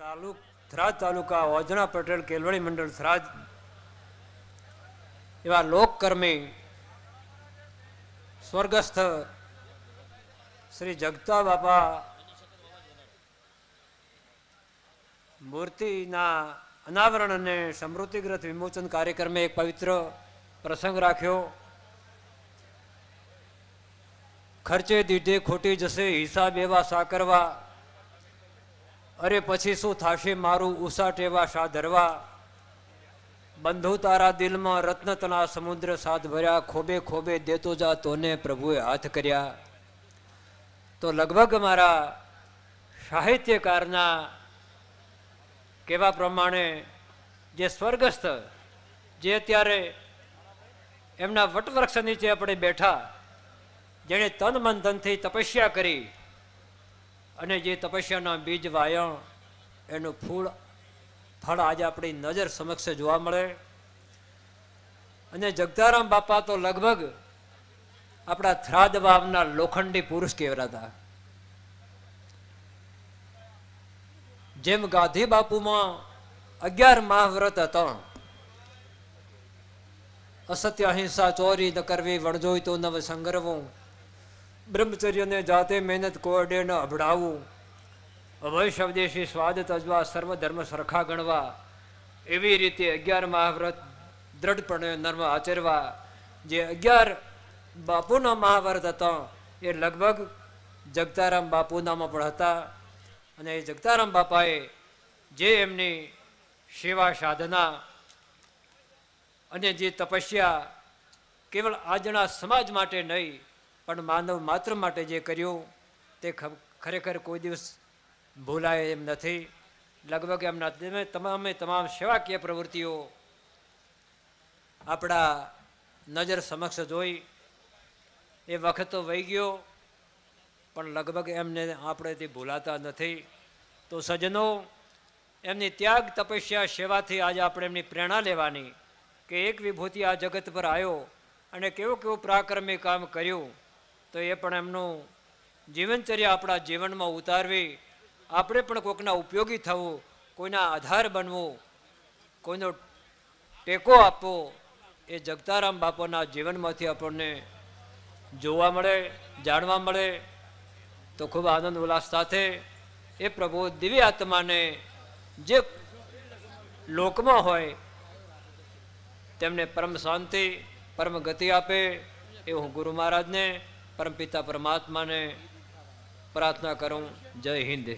તાલુક થરાદ તાલુકા ઓજના પટેલ કેલવણી મંડળ થરાદ એવા લોકકર્મી સ્વર્ગસ્થ શ્રી જગતા બાપા મૂર્તિના અનાવરણ અને સમૃદ્ધિગ્રત વિમોચન કાર્યક્રમે એક પવિત્ર પ્રસંગ રાખ્યો ખર્ચે દીધે ખોટી જશે હિસાબ એવા સાકરવા અરે પછી શું થશે મારું ઉષા ટેવા સાધરવા બંધુ તારા દિલમાં રત્નતના સમુદ્ર સાથ ભર્યા ખોબે ખોબે દેતો જા તોને પ્રભુએ હાથ કર્યા તો લગભગ મારા સાહિત્યકારના કહેવા પ્રમાણે જે સ્વર્ગસ્થ જે અત્યારે એમના વટવૃક્ષ નીચે આપણે બેઠા જેણે તન મન ધનથી તપસ્યા કરી અને જે તપસ્યાના બીજ વાયણ એનું ફૂલ ફળ આજે આપણી નજર સમક્ષ જોવા મળે અને જગતારામ બાપા તો લગભગ આપણા થ્રાદ વાવના લોખંડી પુરુષ કહેવાતા જેમ ગાંધી બાપુમાં અગિયાર મહાવ્રત હતા અસત્ય અહિંસા ચોરી ન કરવી વણજોઈ તો નવ સંગ્રવું બ્રહ્મચર્યને જાતે મહેનત ન અભડાવવું અભયશબ્દેશી સ્વાદ તજવા સર્વ ધર્મ સરખા ગણવા એવી રીતે અગિયાર મહાવ્રત દ્રઢપણે નર્મ આચરવા જે અગિયાર બાપુના મહાવ્રત હતા એ લગભગ જગતારામ બાપુનામાં પણ હતા અને એ જગતારામ બાપાએ જે એમની સેવા સાધના અને જે તપસ્યા કેવળ આજના સમાજ માટે નહીં પણ માનવ માત્ર માટે જે કર્યું તે ખરેખર કોઈ દિવસ ભૂલાય એમ નથી લગભગ એમના તમામે તમામ સેવાકીય પ્રવૃત્તિઓ આપણા નજર સમક્ષ જોઈ એ વખત તો વહી ગયો પણ લગભગ એમને આપણે તે ભૂલાતા નથી તો સજનો એમની ત્યાગ તપસ્યા સેવાથી આજે આપણે એમની પ્રેરણા લેવાની કે એક વિભૂતિ આ જગત પર આવ્યો અને કેવું કેવું પ્રાક્રમે કામ કર્યું તો એ પણ એમનું જીવનચર્યા આપણા જીવનમાં ઉતારવી આપણે પણ કોઈકના ઉપયોગી થવું કોઈના આધાર બનવું કોઈનો ટેકો આપવો એ જગતારામ બાપાના જીવનમાંથી આપણને જોવા મળે જાણવા મળે તો ખૂબ આનંદ ઉલ્લાસ સાથે એ પ્રભુ દિવ્ય આત્માને જે લોકમાં હોય તેમને પરમ શાંતિ પરમ ગતિ આપે એ હું ગુરુ મહારાજને પરમપિતા પરમાત્માને પ્રાર્થના કરું જય હિન્દ